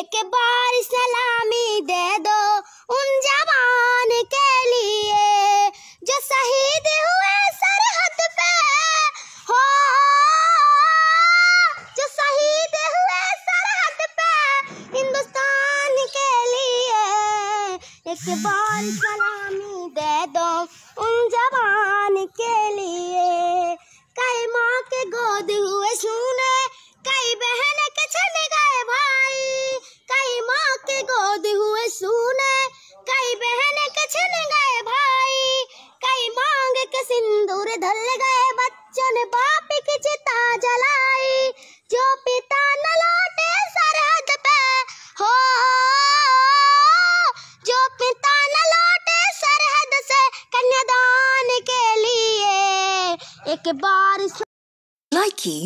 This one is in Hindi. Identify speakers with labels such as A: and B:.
A: एक बार सलामी दे दो उन जवान के लिए जो शहीद हुए सरहद पे
B: हो जो शहीद हुए सरहद
A: पे हिंदुस्तान के लिए एक बार सलामी दे दो सूर्य ढल गए बच्चन बाप की चिता जलाई जो पिता न लौटे सरहद पे हो जो पिता न लौटे सरहद से कन्यादान के लिए एक बार
C: लाइकी